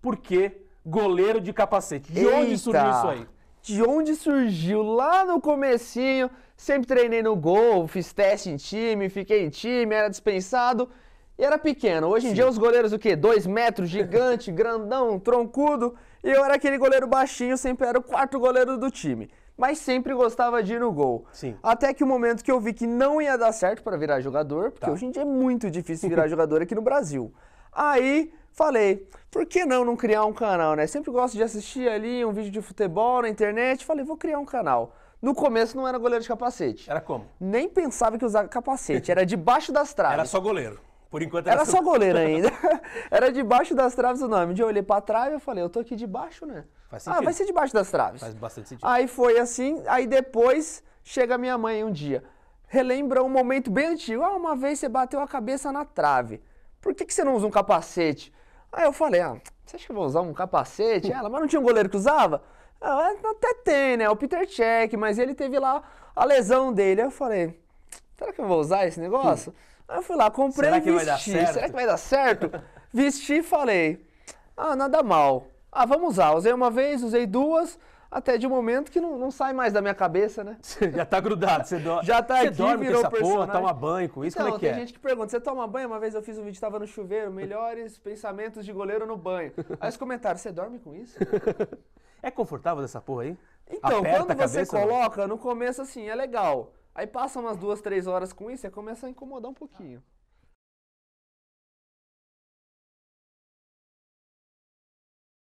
Por que Goleiro de capacete. De Eita. onde surgiu isso aí? De onde surgiu? Lá no comecinho, sempre treinei no gol, fiz teste em time, fiquei em time, era dispensado e era pequeno. Hoje em Sim. dia os goleiros o quê? Dois metros, gigante, grandão, troncudo. E eu era aquele goleiro baixinho, sempre era o quarto goleiro do time. Mas sempre gostava de ir no gol. Sim. Até que o momento que eu vi que não ia dar certo para virar jogador, porque tá. hoje em dia é muito difícil virar jogador aqui no Brasil. Aí falei, por que não não criar um canal, né? Sempre gosto de assistir ali um vídeo de futebol na internet, falei, vou criar um canal. No começo não era goleiro de capacete. Era como? Nem pensava que usava capacete, era debaixo das traves. Era só goleiro. Por enquanto era, era só goleiro ainda. era debaixo das traves o nome. Um dia eu olhei pra trave e falei, eu tô aqui debaixo, né? Faz sentido. Ah, vai ser debaixo das traves. Faz bastante sentido. Aí foi assim, aí depois chega minha mãe um dia. Relembra um momento bem antigo. Ah, uma vez você bateu a cabeça na trave por que, que você não usa um capacete? Aí eu falei, ah, você acha que eu vou usar um capacete? Ela, mas não tinha um goleiro que usava? Ela, ah, até tem, né? É o Peter Check, mas ele teve lá a lesão dele. Aí eu falei, será que eu vou usar esse negócio? Aí eu fui lá, comprei será vesti. Vai dar certo? Será que vai dar certo? vesti e falei, ah, nada mal. Ah, vamos usar. Usei uma vez, usei duas até de um momento que não, não sai mais da minha cabeça, né? já tá grudado, você dorme. Já tá você aqui, dorme virou com essa porra, toma banho com isso, então, como é então, que tem é? Tem gente que pergunta, você toma banho? Uma vez eu fiz um vídeo, tava no chuveiro, melhores pensamentos de goleiro no banho. Aí os comentários, você dorme com isso? é confortável dessa porra aí? Então, Aperta quando você cabeça, coloca, no começo assim, é legal. Aí passa umas duas, três horas com isso, você começa a incomodar um pouquinho.